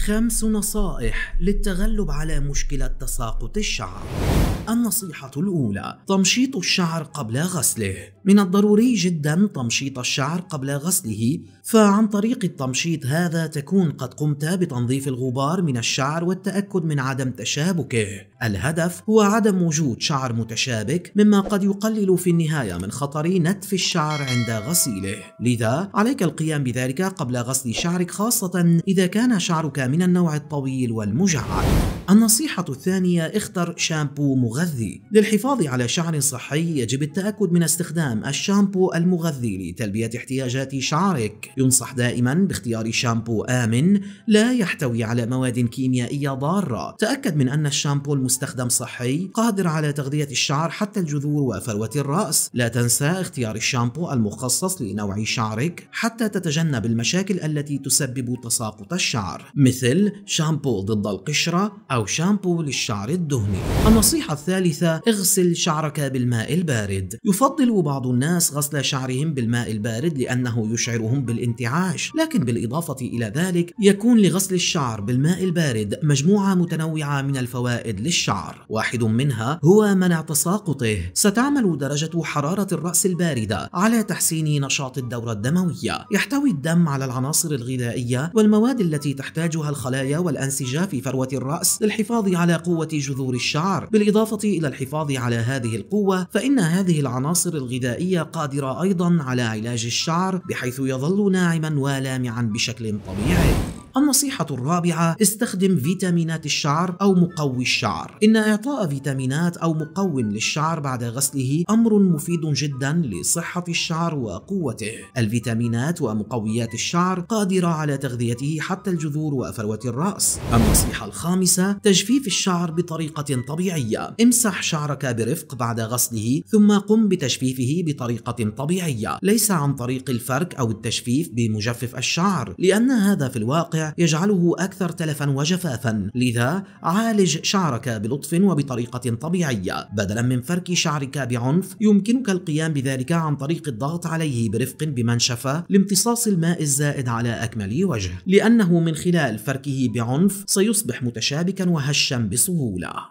خمس نصائح للتغلب على مشكلة تساقط الشعر النصيحة الأولى تمشيط الشعر قبل غسله من الضروري جدا تمشيط الشعر قبل غسله فعن طريق التمشيط هذا تكون قد قمت بتنظيف الغبار من الشعر والتأكد من عدم تشابكه الهدف هو عدم وجود شعر متشابك مما قد يقلل في النهاية من خطر نتف الشعر عند غسيله لذا عليك القيام بذلك قبل غسل شعرك خاصة إذا كان شعرك من النوع الطويل والمجعد النصيحة الثانية اختر شامبو مغذي للحفاظ على شعر صحي يجب التأكد من استخدام الشامبو المغذي لتلبية احتياجات شعرك ينصح دائما باختيار شامبو آمن لا يحتوي على مواد كيميائية ضارة تأكد من أن الشامبو المستخدم صحي قادر على تغذية الشعر حتى الجذور وفروة الرأس لا تنسى اختيار الشامبو المخصص لنوع شعرك حتى تتجنب المشاكل التي تسبب تساقط الشعر مثل شامبو ضد القشرة أو أو شامبو للشعر الدهني النصيحة الثالثة اغسل شعرك بالماء البارد يفضل بعض الناس غسل شعرهم بالماء البارد لأنه يشعرهم بالانتعاش لكن بالإضافة إلى ذلك يكون لغسل الشعر بالماء البارد مجموعة متنوعة من الفوائد للشعر واحد منها هو منع تساقطه ستعمل درجة حرارة الرأس الباردة على تحسين نشاط الدورة الدموية يحتوي الدم على العناصر الغذائية والمواد التي تحتاجها الخلايا والأنسجة في فروة الرأس للحفاظ على قوة جذور الشعر بالإضافة إلى الحفاظ على هذه القوة فإن هذه العناصر الغذائية قادرة أيضا على علاج الشعر بحيث يظل ناعما ولامعا بشكل طبيعي النصيحة الرابعة استخدم فيتامينات الشعر أو مقوي الشعر إن إعطاء فيتامينات أو مقوم للشعر بعد غسله أمر مفيد جدا لصحة الشعر وقوته الفيتامينات ومقويات الشعر قادرة على تغذيته حتى الجذور وفروة الرأس النصيحة الخامسة تجفيف الشعر بطريقة طبيعية امسح شعرك برفق بعد غسله ثم قم بتجفيفه بطريقة طبيعية ليس عن طريق الفرك أو التجفيف بمجفف الشعر لأن هذا في الواقع يجعله أكثر تلفا وجفافا لذا عالج شعرك بلطف وبطريقة طبيعية بدلا من فرك شعرك بعنف يمكنك القيام بذلك عن طريق الضغط عليه برفق بمنشفة لامتصاص الماء الزائد على أكمل وجه لأنه من خلال فركه بعنف سيصبح متشابكا وهشا بسهولة